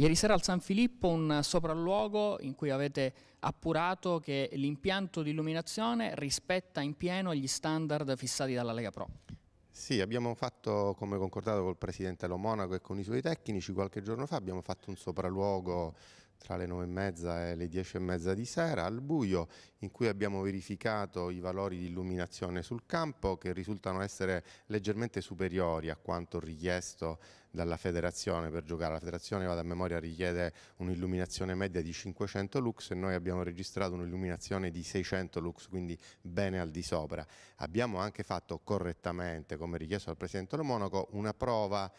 Ieri sera al San Filippo un sopralluogo in cui avete appurato che l'impianto di illuminazione rispetta in pieno gli standard fissati dalla Lega Pro. Sì, abbiamo fatto, come concordato col Presidente Lo Monaco e con i suoi tecnici, qualche giorno fa abbiamo fatto un sopralluogo tra le 9 e mezza e le 10 e mezza di sera al buio in cui abbiamo verificato i valori di illuminazione sul campo che risultano essere leggermente superiori a quanto richiesto dalla federazione per giocare. La federazione, vado a memoria, richiede un'illuminazione media di 500 lux e noi abbiamo registrato un'illuminazione di 600 lux, quindi bene al di sopra. Abbiamo anche fatto correttamente, come richiesto dal Presidente Lomonaco, una prova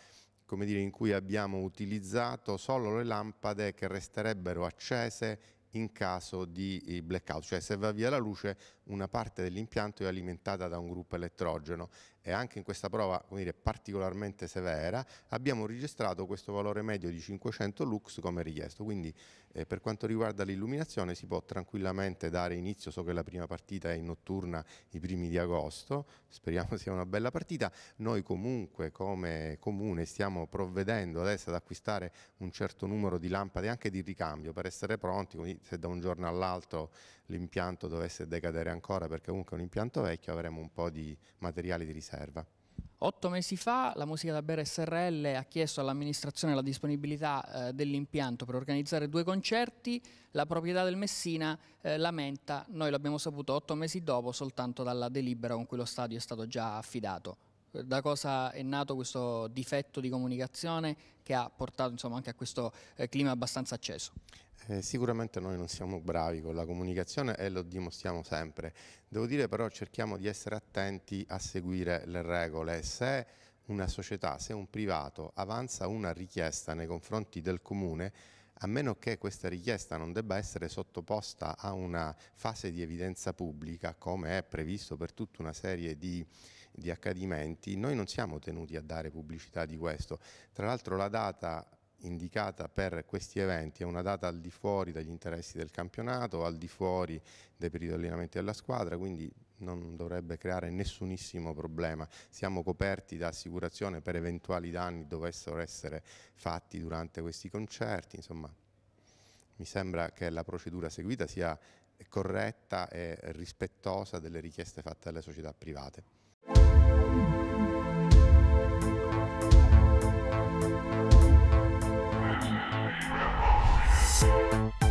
come dire, in cui abbiamo utilizzato solo le lampade che resterebbero accese in caso di eh, blackout, cioè se va via la luce una parte dell'impianto è alimentata da un gruppo elettrogeno e anche in questa prova dire, particolarmente severa abbiamo registrato questo valore medio di 500 lux come richiesto, quindi eh, per quanto riguarda l'illuminazione si può tranquillamente dare inizio, so che la prima partita è in notturna i primi di agosto, speriamo sia una bella partita, noi comunque come comune stiamo provvedendo adesso ad acquistare un certo numero di lampade anche di ricambio per essere pronti, quindi se da un giorno all'altro l'impianto dovesse decadere ancora perché comunque è un impianto vecchio avremo un po' di materiali di riserva serva. Otto mesi fa la Musica da Bere SRL ha chiesto all'amministrazione la disponibilità eh, dell'impianto per organizzare due concerti, la proprietà del Messina eh, lamenta, noi l'abbiamo saputo otto mesi dopo soltanto dalla delibera con cui lo stadio è stato già affidato da cosa è nato questo difetto di comunicazione che ha portato insomma, anche a questo eh, clima abbastanza acceso? Eh, sicuramente noi non siamo bravi con la comunicazione e lo dimostriamo sempre. Devo dire però cerchiamo di essere attenti a seguire le regole. Se una società, se un privato avanza una richiesta nei confronti del comune, a meno che questa richiesta non debba essere sottoposta a una fase di evidenza pubblica, come è previsto per tutta una serie di, di accadimenti, noi non siamo tenuti a dare pubblicità di questo. Tra l'altro la data indicata per questi eventi è una data al di fuori dagli interessi del campionato, al di fuori dei periodi di allenamento della squadra, quindi non dovrebbe creare nessunissimo problema. Siamo coperti da assicurazione per eventuali danni dovessero essere fatti durante questi concerti, insomma mi sembra che la procedura seguita sia corretta e rispettosa delle richieste fatte alle società private. Música